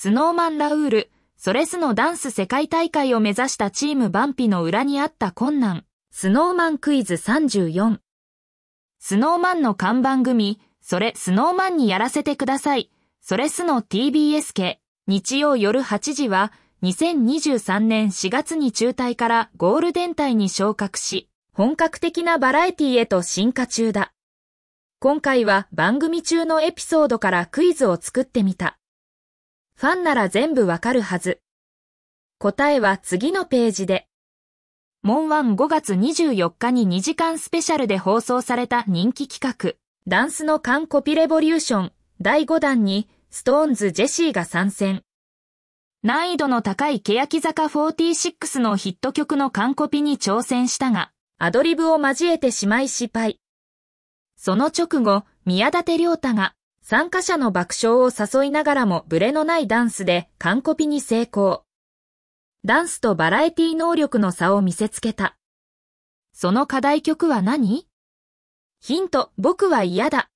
スノーマンラウール、ソレスのダンス世界大会を目指したチームバンピの裏にあった困難、スノーマンクイズ34。スノーマンの看板組、それスノーマンにやらせてください。それスの TBS 系、日曜夜8時は、2023年4月に中退からゴールデン隊に昇格し、本格的なバラエティへと進化中だ。今回は番組中のエピソードからクイズを作ってみた。ファンなら全部わかるはず。答えは次のページで。モンワン5月24日に2時間スペシャルで放送された人気企画、ダンスのンコピレボリューション第5弾に、ストーンズ・ジェシーが参戦。難易度の高い欅坂46のヒット曲のンコピに挑戦したが、アドリブを交えてしまい失敗。その直後、宮舘良太が、参加者の爆笑を誘いながらもブレのないダンスで完コピに成功。ダンスとバラエティ能力の差を見せつけた。その課題曲は何ヒント、僕は嫌だ。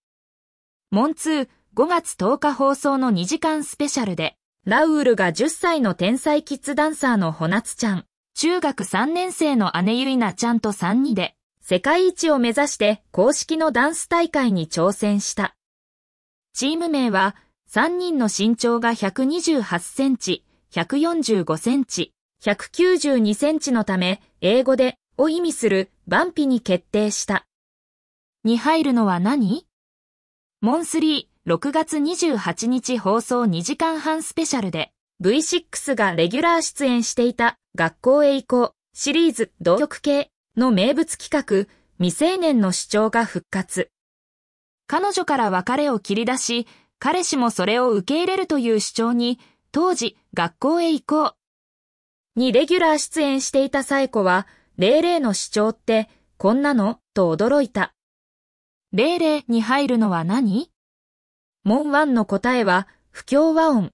モンツー、5月10日放送の2時間スペシャルで、ラウールが10歳の天才キッズダンサーのほなつちゃん、中学3年生の姉ゆいなちゃんと3人で、世界一を目指して公式のダンス大会に挑戦した。チーム名は、3人の身長が128センチ、145センチ、192センチのため、英語で、を意味する、バンピに決定した。に入るのは何モンスリー、6月28日放送2時間半スペシャルで、V6 がレギュラー出演していた、学校へ行こう、シリーズ、同曲系の名物企画、未成年の主張が復活。彼女から別れを切り出し、彼氏もそれを受け入れるという主張に、当時、学校へ行こう。にレギュラー出演していたエ子は、レイの主張って、こんなのと驚いた。レイに入るのは何モンワンの答えは、不協和音。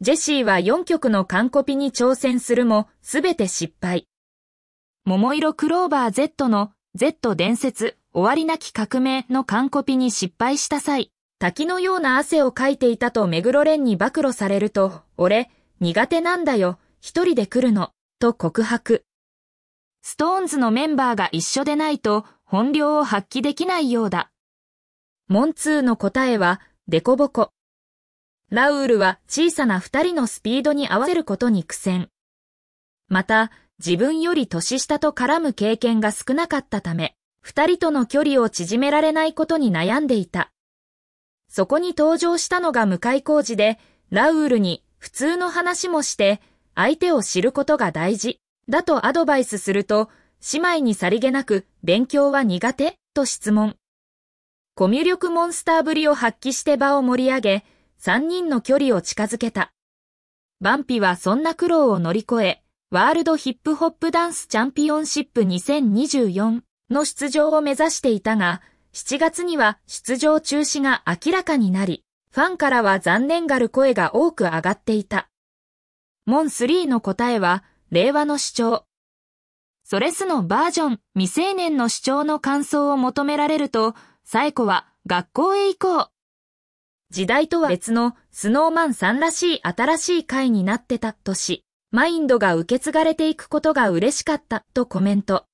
ジェシーは4曲の完コピに挑戦するも、すべて失敗。桃色クローバー Z の Z 伝説終わりなき革命の完コピに失敗した際、滝のような汗をかいていたと目黒蓮に暴露されると、俺、苦手なんだよ、一人で来るの、と告白。ストーンズのメンバーが一緒でないと本領を発揮できないようだ。モンツーの答えは、デコボコ。ラウールは小さな二人のスピードに合わせることに苦戦。また、自分より年下と絡む経験が少なかったため、二人との距離を縮められないことに悩んでいた。そこに登場したのが向井浩二で、ラウールに普通の話もして、相手を知ることが大事、だとアドバイスすると、姉妹にさりげなく、勉強は苦手、と質問。コミュ力モンスターぶりを発揮して場を盛り上げ、三人の距離を近づけた。バンピはそんな苦労を乗り越え、ワールドヒップホップダンスチャンピオンシップ2024の出場を目指していたが、7月には出場中止が明らかになり、ファンからは残念がる声が多く上がっていた。モン3の答えは、令和の主張。それすのバージョン、未成年の主張の感想を求められると、サエコは学校へ行こう。時代とは別のスノーマンさんらしい新しい回になってたとし、マインドが受け継がれていくことが嬉しかったとコメント。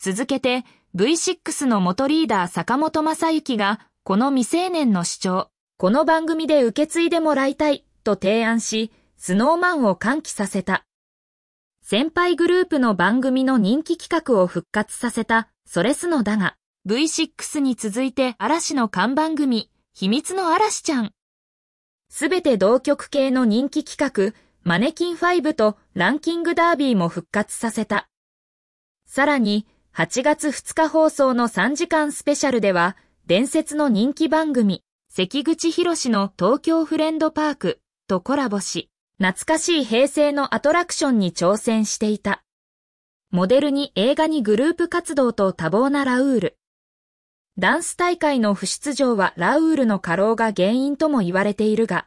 続けて V6 の元リーダー坂本正幸がこの未成年の主張、この番組で受け継いでもらいたいと提案し、スノーマンを歓喜させた。先輩グループの番組の人気企画を復活させた、それすのだが、V6 に続いて嵐の看板組、秘密の嵐ちゃん。すべて同曲系の人気企画、マネキン5とランキングダービーも復活させた。さらに、8月2日放送の3時間スペシャルでは、伝説の人気番組、関口博士の東京フレンドパークとコラボし、懐かしい平成のアトラクションに挑戦していた。モデルに映画にグループ活動と多忙なラウール。ダンス大会の不出場はラウールの過労が原因とも言われているが、